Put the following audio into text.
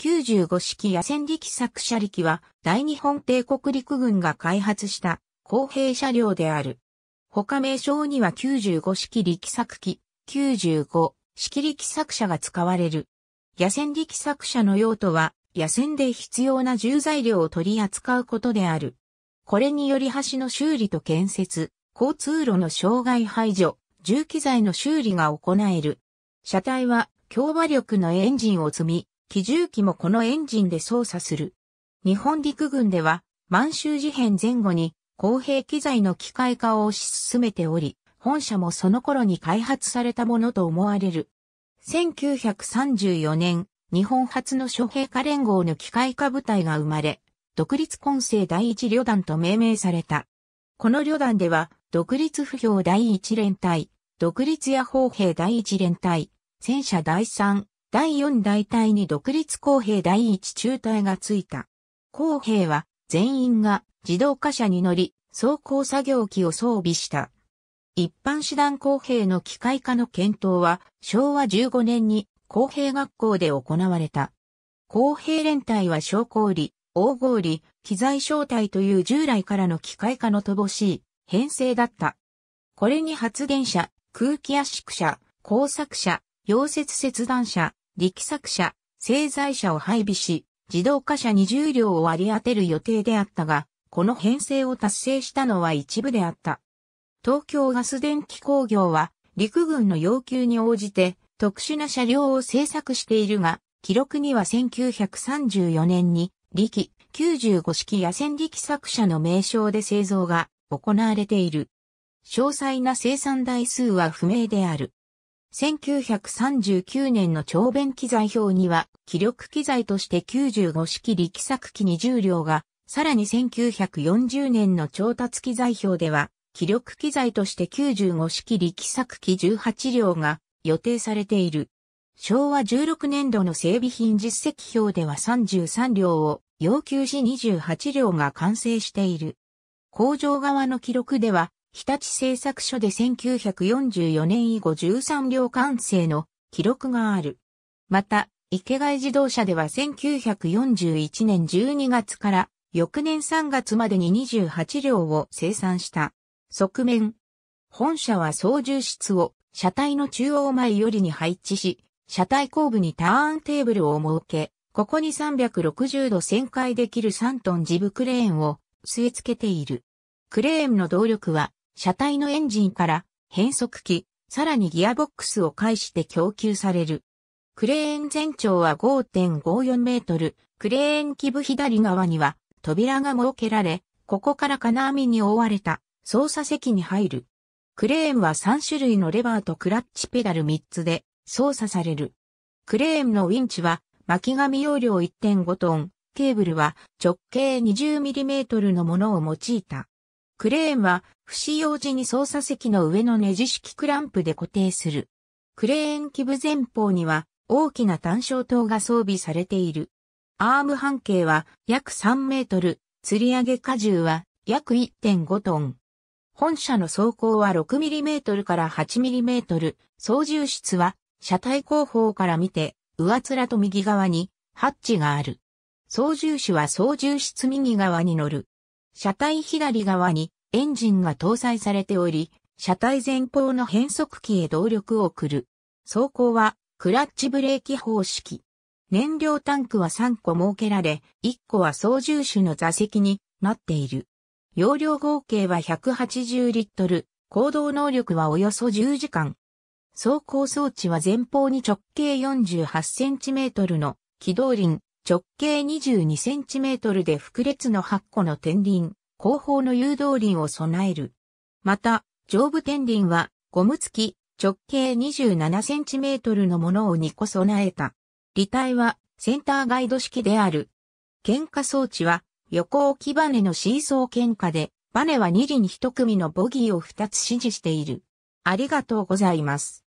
95式野戦力作車力は大日本帝国陸軍が開発した公平車両である。他名称には95式力作機、95式力作車が使われる。野戦力作車の用途は野戦で必要な重材料を取り扱うことである。これにより橋の修理と建設、交通路の障害排除、重機材の修理が行える。車体は強馬力のエンジンを積み、機銃機もこのエンジンで操作する。日本陸軍では、満州事変前後に公平機材の機械化を推し進めており、本社もその頃に開発されたものと思われる。1934年、日本初の諸兵科連合の機械化部隊が生まれ、独立混成第一旅団と命名された。この旅団では、独立不評第一連隊、独立野砲兵第一連隊、戦車第三、第4大隊に独立公兵第1中隊がついた。公兵は全員が自動貨車に乗り、走行作業機を装備した。一般師団公兵の機械化の検討は昭和15年に公兵学校で行われた。公兵連隊は小氷、大氷、機材小隊という従来からの機械化の乏しい編成だった。これに発電車、空気圧縮車、工作車、溶接切断車、力作車、製材車を配備し、自動化車20両を割り当てる予定であったが、この編成を達成したのは一部であった。東京ガス電気工業は、陸軍の要求に応じて、特殊な車両を製作しているが、記録には1934年に、力95式野戦力作車の名称で製造が行われている。詳細な生産台数は不明である。1939年の長弁機材表には、気力機材として95式力作機20両が、さらに1940年の調達機材表では、気力機材として95式力作機18両が予定されている。昭和16年度の整備品実績表では33両を要求し28両が完成している。工場側の記録では日立製作所で1944年以後13両完成の記録がある。また、池貝自動車では1941年12月から翌年3月までに28両を生産した。側面。本社は操縦室を車体の中央前よりに配置し、車体後部にターンテーブルを設け、ここに360度旋回できる3トンジブクレーンを据え付けている。クレーンの動力は車体のエンジンから変速機、さらにギアボックスを介して供給される。クレーン全長は5.54メートル、クレーン基部左側には扉が設けられ、ここから金網に覆われた操作席に入る。クレーンは3種類のレバーとクラッチペダル3つで操作される。クレーンのウィンチは巻紙容量1.5トン、ケーブルは直径 20mm のものを用いた。クレーンは不使用時に操作席の上のネジ式クランプで固定する。クレーン基部前方には大きな単焦灯が装備されている。アーム半径は約3メートル、吊り上げ荷重は約1.5トン。本車の走行は6トルから8トル、操縦室は車体後方から見て上面と右側にハッチがある。操縦士は操縦室右側に乗る。車体左側にエンジンが搭載されており、車体前方の変速機へ動力を送る。走行はクラッチブレーキ方式。燃料タンクは3個設けられ、1個は操縦手の座席になっている。容量合計は180リットル、行動能力はおよそ10時間。走行装置は前方に直径4 8センチメートルの軌道輪、直径 22cm で複列の8個の天輪、後方の誘導輪を備える。また、上部天輪はゴム付き直径 27cm のものを2個備えた。履体はセンターガイド式である。喧嘩装置は横置きバネのシーソー喧嘩で、バネは2輪1組のボギーを2つ指示している。ありがとうございます。